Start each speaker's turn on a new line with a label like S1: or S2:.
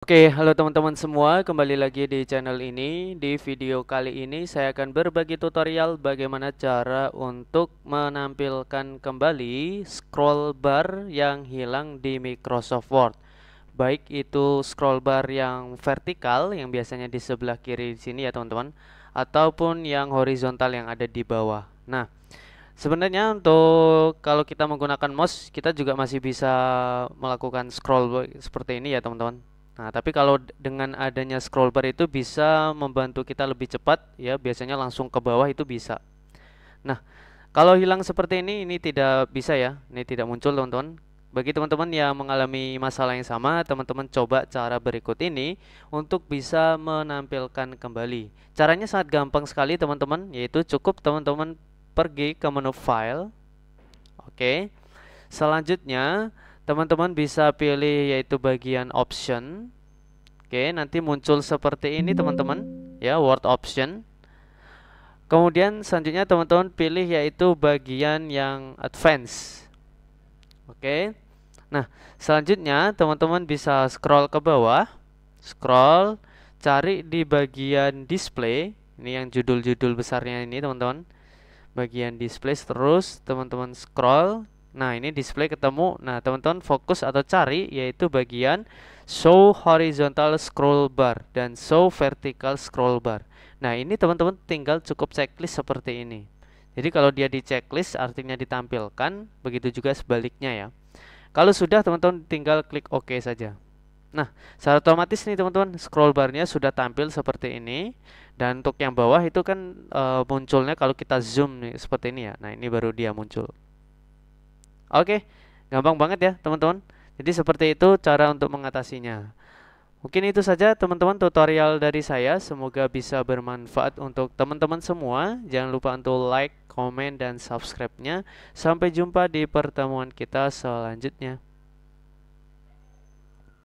S1: Oke, halo teman-teman semua, kembali lagi di channel ini. Di video kali ini saya akan berbagi tutorial bagaimana cara untuk menampilkan kembali scroll bar yang hilang di Microsoft Word. Baik itu scroll bar yang vertikal yang biasanya di sebelah kiri di sini ya teman-teman, ataupun yang horizontal yang ada di bawah. Nah, Sebenarnya untuk kalau kita menggunakan mouse kita juga masih bisa melakukan scroll seperti ini ya teman-teman Nah, tapi kalau dengan adanya scroll bar itu bisa membantu kita lebih cepat ya, biasanya langsung ke bawah itu bisa. Nah, kalau hilang seperti ini ini tidak bisa ya. Ini tidak muncul, teman-teman. Bagi teman-teman yang mengalami masalah yang sama, teman-teman coba cara berikut ini untuk bisa menampilkan kembali. Caranya sangat gampang sekali, teman-teman, yaitu cukup teman-teman pergi ke menu file. Oke. Selanjutnya, teman-teman bisa pilih yaitu bagian option Oke, nanti muncul seperti ini teman-teman, ya word option. Kemudian selanjutnya teman-teman pilih yaitu bagian yang advance. Oke. Nah, selanjutnya teman-teman bisa scroll ke bawah, scroll, cari di bagian display. Ini yang judul-judul besarnya ini teman-teman. Bagian display terus teman-teman scroll. Nah, ini display ketemu. Nah, teman-teman fokus atau cari yaitu bagian show horizontal scroll bar dan show vertical scroll bar nah ini teman-teman tinggal cukup checklist seperti ini jadi kalau dia di checklist artinya ditampilkan begitu juga sebaliknya ya kalau sudah teman-teman tinggal klik OK saja nah secara otomatis nih teman-teman scroll bar-nya sudah tampil seperti ini dan untuk yang bawah itu kan e, munculnya kalau kita zoom nih seperti ini ya nah ini baru dia muncul oke gampang banget ya teman-teman jadi seperti itu cara untuk mengatasinya. Mungkin itu saja teman-teman tutorial dari saya. Semoga bisa bermanfaat untuk teman-teman semua. Jangan lupa untuk like, comment, dan subscribe-nya. Sampai jumpa di pertemuan kita selanjutnya.